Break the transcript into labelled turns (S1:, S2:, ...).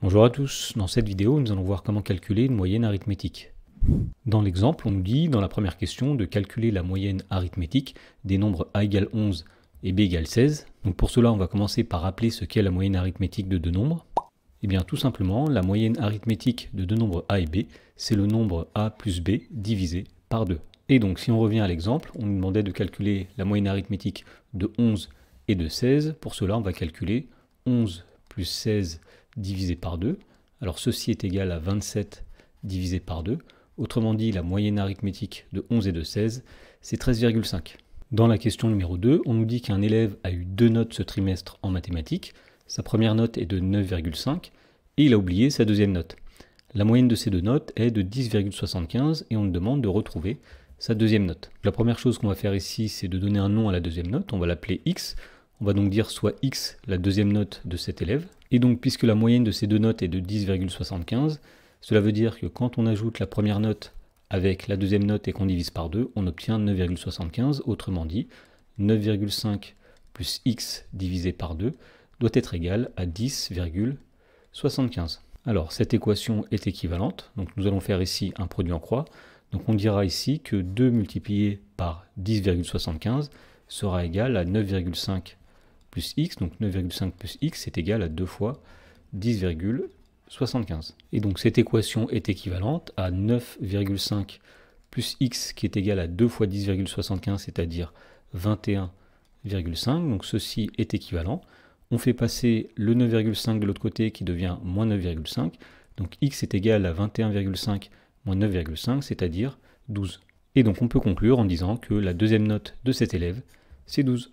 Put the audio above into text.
S1: Bonjour à tous, dans cette vidéo nous allons voir comment calculer une moyenne arithmétique. Dans l'exemple, on nous dit dans la première question de calculer la moyenne arithmétique des nombres a égale 11 et b égale 16. Donc pour cela on va commencer par rappeler ce qu'est la moyenne arithmétique de deux nombres. Et eh bien tout simplement, la moyenne arithmétique de deux nombres a et b, c'est le nombre a plus b divisé par 2. Et donc si on revient à l'exemple, on nous demandait de calculer la moyenne arithmétique de 11 et de 16. Pour cela on va calculer 11 plus 16 divisé par 2. Alors ceci est égal à 27 divisé par 2. Autrement dit, la moyenne arithmétique de 11 et de 16, c'est 13,5. Dans la question numéro 2, on nous dit qu'un élève a eu deux notes ce trimestre en mathématiques. Sa première note est de 9,5 et il a oublié sa deuxième note. La moyenne de ces deux notes est de 10,75 et on nous demande de retrouver sa deuxième note. La première chose qu'on va faire ici, c'est de donner un nom à la deuxième note. On va l'appeler X. On va donc dire soit x, la deuxième note de cet élève. Et donc, puisque la moyenne de ces deux notes est de 10,75, cela veut dire que quand on ajoute la première note avec la deuxième note et qu'on divise par 2, on obtient 9,75. Autrement dit, 9,5 plus x divisé par 2 doit être égal à 10,75. Alors, cette équation est équivalente. Donc, nous allons faire ici un produit en croix. Donc, on dira ici que 2 multiplié par 10,75 sera égal à 9,5 plus x, donc 9,5 plus x est égal à 2 fois 10,75. Et donc cette équation est équivalente à 9,5 plus x qui est égal à 2 fois 10,75, c'est-à-dire 21,5. Donc ceci est équivalent. On fait passer le 9,5 de l'autre côté qui devient moins 9,5. Donc x est égal à 21,5 moins 9,5, c'est-à-dire 12. Et donc on peut conclure en disant que la deuxième note de cet élève, c'est 12.